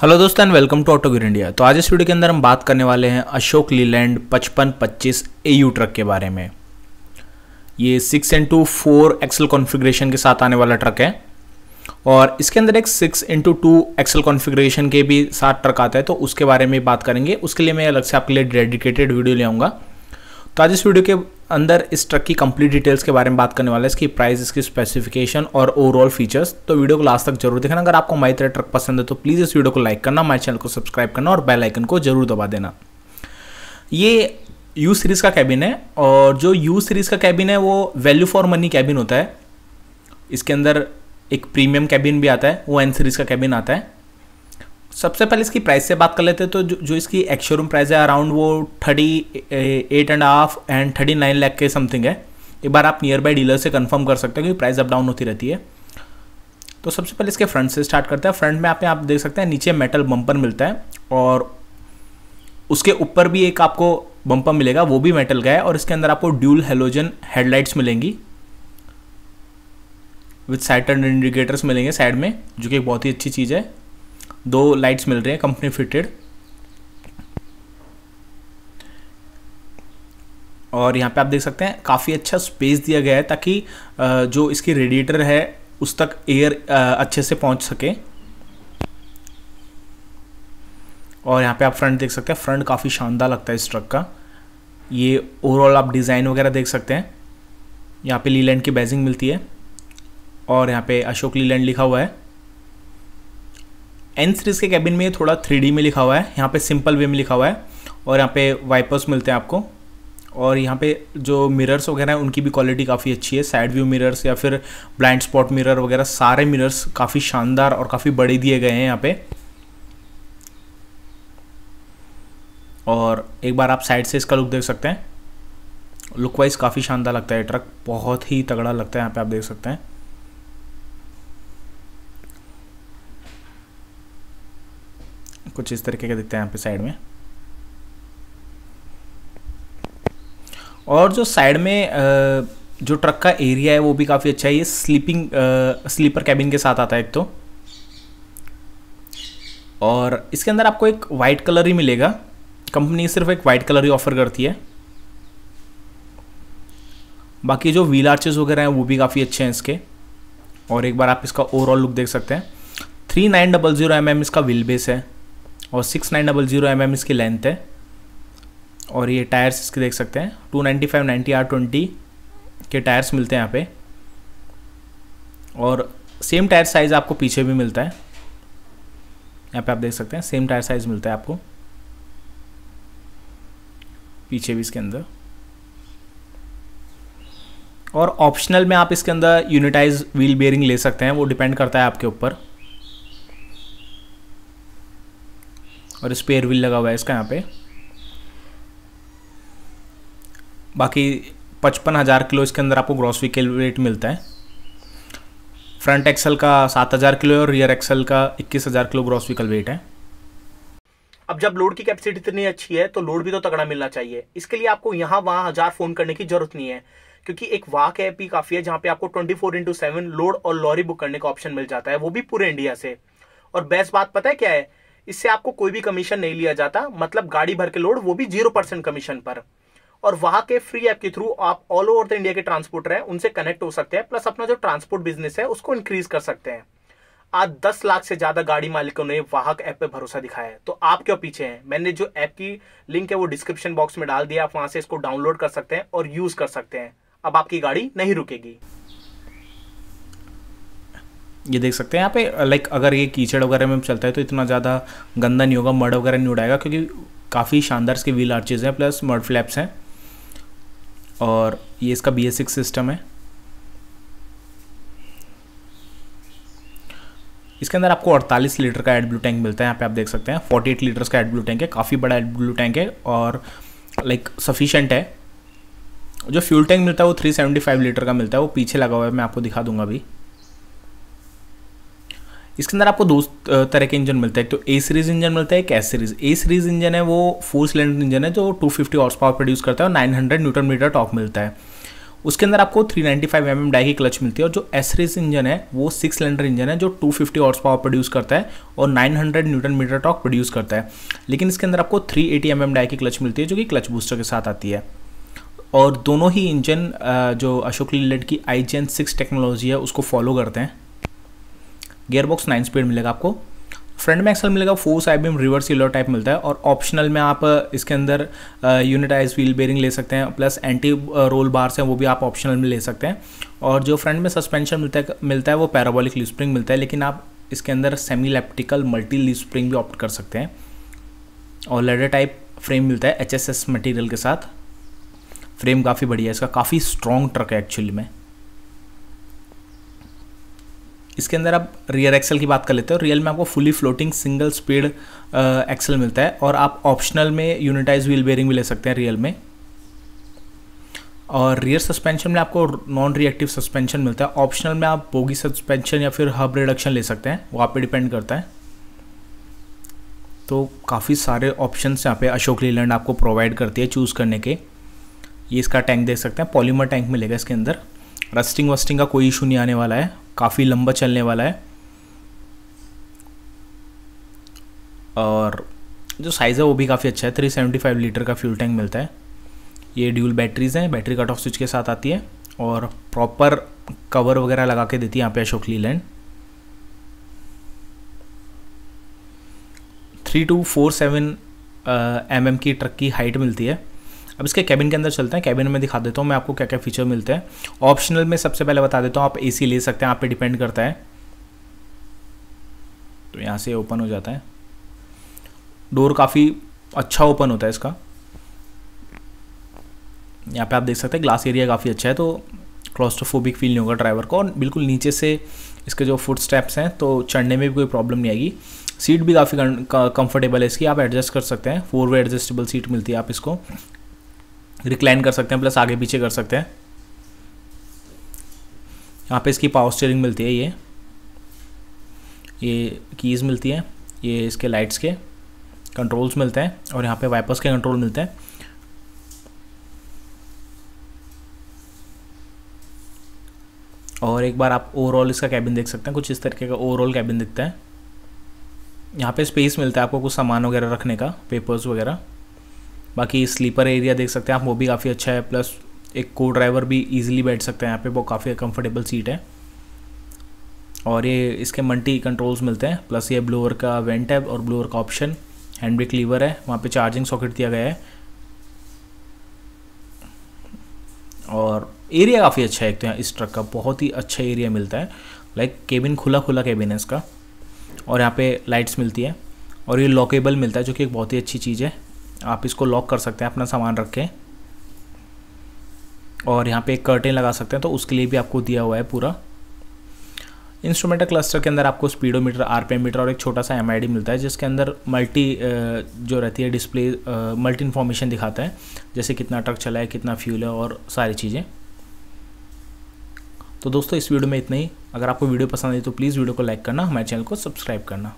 hello दोस्तों and welcome to Autogear India तो आज इस वीडियो के अंदर हम बात करने वाले हैं अशोक लीलैंड पचपन पच्चीस ए यू ट्रक के बारे में ये six into four axle configuration के साथ आने वाला ट्रक है और इसके अंदर एक six into two axle configuration के भी साथ ट्रक आता है तो उसके बारे में बात करेंगे उसके लिए मैं अलग से आपके लिए डेडिकेटेड वीडियो ले आऊँगा तो आज इस वीडियो के अंदर इस ट्रक की कंप्लीट डिटेल्स के बारे में बात करने वाला है इसकी प्राइस इसकी स्पेसिफिकेशन और ओवरऑल फीचर्स तो वीडियो को लास्ट तक जरूर देखना अगर आपको माई तरह ट्रक पसंद है तो प्लीज़ इस वीडियो को लाइक करना माई चैनल को सब्सक्राइब करना और बेलाइकन को जरूर दबा देना ये यू सीरीज़ का कैबिन है और जो यू सीरीज़ का कैबिन है वो वैल्यू फॉर मनी कैबिन होता है इसके अंदर एक प्रीमियम कैबिन भी आता है वो एन सीरीज़ का कैबिन आता है सबसे पहले इसकी प्राइस से बात कर लेते हैं तो जो, जो इसकी एक शोरूम प्राइस है अराउंड वो thirty eight and half and thirty nine lakh के समथिंग है एक बार आप नियर बाय डीलर से कंफर्म कर सकते हैं क्योंकि प्राइस अप डाउन होती रहती है तो सबसे पहले इसके फ्रंट से स्टार्ट करते हैं फ्रंट में आप आप देख सकते हैं नीचे मेटल बम्पर मिलता है और उसके ऊपर भी एक आपको बम्पर मिलेगा वो भी मेटल का है और इसके अंदर आपको ड्यूल हेलोजन हेडलाइट्स मिलेंगी विथ साइड इंडिकेटर्स मिलेंगे साइड में जो कि एक बहुत ही अच्छी चीज़ है दो लाइट्स मिल रहे हैं कंपनी फिटेड और यहाँ पे आप देख सकते हैं काफ़ी अच्छा स्पेस दिया गया है ताकि जो इसकी रेडिएटर है उस तक एयर अच्छे से पहुँच सके और यहाँ पे आप फ्रंट देख सकते हैं फ्रंट काफ़ी शानदार लगता है इस ट्रक का ये ओवरऑल आप डिज़ाइन वगैरह देख सकते हैं यहाँ पे लीलैंड की बैजिंग मिलती है और यहाँ पे अशोक लीलैंड लिखा हुआ है एन सीरीज़ के कैबिन में ये थोड़ा थ्री में लिखा हुआ है यहाँ पे सिंपल वे में लिखा हुआ है और यहाँ पे वाइपर्स मिलते हैं आपको और यहाँ पे जो मिरर्स वगैरह हैं उनकी भी क्वालिटी काफ़ी अच्छी है साइड व्यू मिरर्स या फिर ब्लाइंड स्पॉट मिरर वगैरह सारे मिरर्स काफ़ी शानदार और काफ़ी बड़े दिए गए हैं यहाँ पे और एक बार आप साइड से इसका लुक देख सकते हैं लुक वाइज काफ़ी शानदार लगता है ट्रक बहुत ही तगड़ा लगता है यहाँ पर आप देख सकते हैं कुछ इस तरीके का दिखते हैं यहाँ पे साइड में और जो साइड में जो ट्रक का एरिया है वो भी काफ़ी अच्छा है ये स्लीपिंग स्लीपर कैबिन के साथ आता है एक तो और इसके अंदर आपको एक वाइट कलर ही मिलेगा कंपनी सिर्फ एक वाइट कलर ही ऑफर करती है बाकी जो व्हील आर्चेस वगैरह हैं वो भी काफ़ी अच्छे हैं इसके और एक बार आप इसका ओवरऑल लुक देख सकते हैं three nine double zero M M इसका व्हील बेस है और six nine double zero M M इसकी लेंथ है और ये टायर्स इसके देख सकते हैं two ninety five ninety R twenty के टायर्स मिलते हैं यहाँ पे और सेम टायर साइज़ आपको पीछे भी मिलता है यहाँ पे आप देख सकते हैं सेम टायर साइज़ मिलता है आपको पीछे भी इसके अंदर और ऑप्शनल में आप इसके अंदर यूनिटाइज व्हील बेयरिंग ले सकते हैं वो डिपेंड करता है आपके ऊपर और स्पेयर व्हील लगा हुआ है इसका यहाँ पे बाकी पचपन हज़ार किलो इसके अंदर आपको ग्रॉस व्हीकल वेट मिलता है फ्रंट एक्सल का सात हज़ार किलो और रियर एक्सल का इक्कीस हज़ार किलो ग्रॉस व्हीकल वेट है अब जब लोड की कैपेसिटी इतनी अच्छी है तो लोड भी तो तगड़ा मिलना चाहिए इसके लिए आपको यहाँ वहाँ हज़ार फ़ोन करने की जरूरत नहीं है क्योंकि एक वाक ऐप ही काफ़ी है जहाँ पे आपको 24 फोर इंटू सेवन लोड और लॉरी बुक करने का ऑप्शन मिल जाता है वो भी पूरे इंडिया से और बेस्ट बात पता है क्या है इससे आपको कोई भी कमीशन नहीं लिया जाता मतलब गाड़ी भर के लोड वो भी जीरो परसेंट कमीशन पर और वहां के फ्री ऐप के थ्रू आप ऑल ओवर द इंडिया के ट्रांसपोर्टर हैं उनसे कनेक्ट हो सकते हैं प्लस अपना जो ट्रांसपोर्ट बिजनेस है उसको इंक्रीज कर सकते हैं आज दस लाख से ज्यादा गाड़ी मालिकों ने वाहक ऐप पे भरोसा दिखाया है तो आप क्यों पीछे हैं मैंने जो ऐप की लिंक है वो डिस्क्रिप्शन बॉक्स में डाल दिया आप वहां से इसको डाउनलोड कर सकते हैं और यूज कर सकते हैं अब आपकी गाड़ी नहीं रुकेगी ये देख सकते हैं यहाँ पे लाइक अगर ये कीचड़ वगैरह में चलता है तो इतना ज़्यादा गंदा नहीं होगा मर्ड वगैरह नहीं उड़ाएगा क्योंकि काफ़ी शानदार इसके व्हील आर्चेज हैं प्लस मर्ड फ्लैप्स हैं और ये इसका बी सिस्टम है इसके अंदर आपको 48 लीटर का एड ब्लू टैंक मिलता है यहाँ पे आप देख सकते हैं 48 लीटर्स का एड ब्लू टैंक है काफ़ी बड़ा एड ब्लू टैंक है और लाइक सफिशेंट है जो फ्यूल टैंक मिलता है वो 375 लीटर का मिलता है वो पीछे लगा हुआ है मैं आपको दिखा दूंगा अभी इसके अंदर आपको दो तरह के इंजन मिलते हैं तो ए सीरीज इंजन मिलता है एक S series A series engine है वो फोर सिलेंडर इंजन है जो two fifty horse power produce करता है और nine hundred newton metre torque मिलता है उसके अंदर आपको 395 नाइन्टी mm डाई की क्लच मिलती है और जो एस सीरीज इंजन है वो सिक्स सिलेंडर इंजन है जो 250 फिफ्टी हॉर्स पावर प्रोड्यूस करता है और 900 न्यूटन मीटर टॉक प्रोड्यूस करता है लेकिन इसके अंदर आपको 380 एटी mm डाई की क्लच मिलती है जो कि क्लच बूस्टर के साथ आती है और दोनों ही इंजन जो अशोक लीलेट की आई जेन सिक्स टेक्नोलॉजी है उसको फॉलो करते हैं गेयरबॉक्स नाइन स्पीड मिलेगा आपको फ्रंट में एक्सल मिलेगा forged I beam reverse Elliot type मिलता है और ऑप्शनल में आप इसके अंदर यूनिटाइज व्हील बेरिंग ले सकते हैं प्लस एंटी रोल बार्स हैं वो भी आप ऑप्शनल में ले सकते हैं और जो फ्रंट में सस्पेंशन मिलता है मिलता है वो पैराबोलिक लीव स्प्रिंग मिलता है लेकिन आप इसके अंदर semi elliptical multi leaf spring भी ऑप्ट कर सकते हैं और लेडर टाइप फ्रेम मिलता है एच मटेरियल के साथ फ्रेम काफ़ी बढ़िया है इसका काफ़ी स्ट्रॉन्ग ट्रक है एक्चुअली में इसके अंदर आप रियर एक्सल की बात कर लेते हो रियल में आपको fully floating single speed axle मिलता है और आप ऑप्शनल में यूनिटाइज व्हील बेयरिंग भी ले सकते हैं रियल में और रियर सस्पेंशन में आपको नॉन रिएक्टिव सस्पेंशन मिलता है ऑप्शनल में आप बोगी सस्पेंशन या फिर हब रिडक्शन ले सकते हैं वो आप पे डिपेंड करता है तो काफ़ी सारे ऑप्शन यहाँ पे अशोक लीलैंड आपको प्रोवाइड करती है चूज़ करने के ये इसका टैंक देख सकते हैं पॉलीमर टैंक मिलेगा इसके अंदर रस्टिंग वस्टिंग का कोई इशू नहीं आने वाला है काफ़ी लंबा चलने वाला है और जो साइज़ है वो भी काफ़ी अच्छा है थ्री सेवेंटी फाइव लीटर का फ्यूल टैंक मिलता है ये ड्यूल बैटरीज हैं बैटरी कट ऑफ स्विच के साथ आती है और प्रॉपर कवर वगैरह लगा के देती है यहाँ पे Ashok Leyland three two four seven M की ट्रक की हाइट मिलती है अब इसके कैबिन के अंदर चलते हैं कैबिन में दिखा देता हूँ मैं आपको क्या क्या फीचर मिलते हैं ऑप्शनल में सबसे पहले बता देता हूँ आप ए ले सकते हैं आप पे डिपेंड करता है तो यहाँ से ओपन हो जाता है डोर काफ़ी अच्छा ओपन होता है इसका यहाँ पे आप देख सकते हैं ग्लास एरिया काफ़ी अच्छा है तो क्लॉस्ट्रोफोबिक फील नहीं होगा ड्राइवर को और बिल्कुल नीचे से इसके जो फुट स्टेप्स हैं तो चढ़ने में भी कोई प्रॉब्लम नहीं आएगी सीट भी काफ़ी कंफर्टेबल है इसकी आप एडजस्ट कर सकते हैं फोर वे एडजस्टेबल सीट मिलती है आप इसको रिक्लाइन कर सकते हैं प्लस आगे पीछे कर सकते हैं यहाँ पे इसकी पावर स्टेयरिंग मिलती है ये ये कीज़ मिलती है ये इसके लाइट्स के कंट्रोल्स मिलते हैं और यहाँ पे वाइपर्स के कंट्रोल मिलते हैं और एक बार आप ओवरऑल इसका कैबिन देख सकते हैं कुछ इस तरीके का ओवरऑल कैबिन दिखता है यहाँ पे स्पेस मिलता है आपको कुछ सामान वगैरह रखने का पेपर्स वगैरह बाकी स्लीपर एरिया देख सकते हैं आप वो भी काफ़ी अच्छा है प्लस एक को ड्राइवर भी ईजिली बैठ सकते हैं यहाँ पे वो काफ़ी कंफर्टेबल सीट है और ये इसके मल्टी कंट्रोल्स मिलते हैं प्लस ये ब्लोअर का वेंट है और ब्लोअर का ऑप्शन हैंड ब्रेक लीवर है वहाँ पे चार्जिंग सॉकेट दिया गया है और एरिया काफ़ी अच्छा है एक तो यहाँ इस ट्रक का बहुत ही अच्छा एरिया मिलता है लाइक केबिन खुला खुला केबिन है इसका और यहाँ पे लाइट्स मिलती है और ये लॉकेबल मिलता है जो कि एक बहुत ही अच्छी चीज़ है आप इसको लॉक कर सकते हैं अपना सामान रख के और यहाँ पे एक कर्टेन लगा सकते हैं तो उसके लिए भी आपको दिया हुआ है पूरा इंस्ट्रूमेंटल क्लस्टर के अंदर आपको स्पीडोमीटर आरपीएम मीटर और एक छोटा सा एम मिलता है जिसके अंदर मल्टी जो रहती है डिस्प्ले मल्टी इन्फॉर्मेशन दिखाता है जैसे कितना ट्रक चला है कितना फ्यूल है और सारी चीज़ें तो दोस्तों इस वीडियो में इतना ही अगर आपको वीडियो पसंद आई तो प्लीज़ वीडियो को लाइक करना हमारे चैनल को सब्सक्राइब करना